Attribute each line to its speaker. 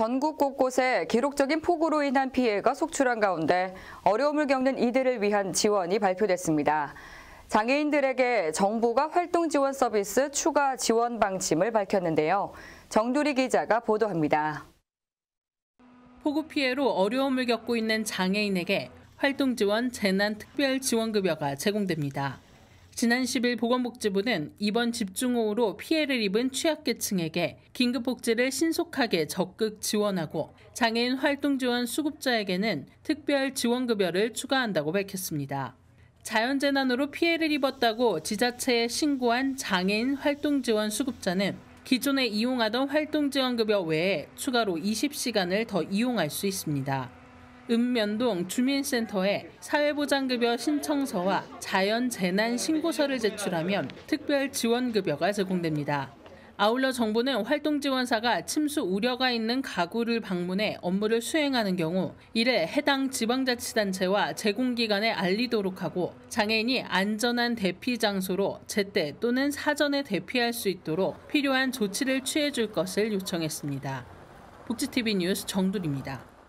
Speaker 1: 전국 곳곳에 기록적인 폭우로 인한 피해가 속출한 가운데 어려움을 겪는 이들을 위한 지원이 발표됐습니다. 장애인들에게 정부가 활동 지원 서비스 추가 지원 방침을 밝혔는데요. 정두리 기자가 보도합니다.
Speaker 2: 폭우 피해로 어려움을 겪고 있는 장애인에게 활동 지원 재난 특별 지원급여가 제공됩니다. 지난 10일 보건복지부는 이번 집중호우로 피해를 입은 취약계층에게 긴급복지를 신속하게 적극 지원하고 장애인 활동지원 수급자에게는 특별 지원급여를 추가한다고 밝혔습니다. 자연재난으로 피해를 입었다고 지자체에 신고한 장애인 활동지원 수급자는 기존에 이용하던 활동지원급여 외에 추가로 20시간을 더 이용할 수 있습니다. 읍면동 주민센터에 사회보장급여 신청서와 자연재난 신고서를 제출하면 특별 지원급여가 제공됩니다. 아울러 정부는 활동지원사가 침수 우려가 있는 가구를 방문해 업무를 수행하는 경우 이를 해당 지방자치단체와 제공기관에 알리도록 하고 장애인이 안전한 대피 장소로 제때 또는 사전에 대피할 수 있도록 필요한 조치를 취해줄 것을 요청했습니다. 복지TV 뉴스 정두리입니다.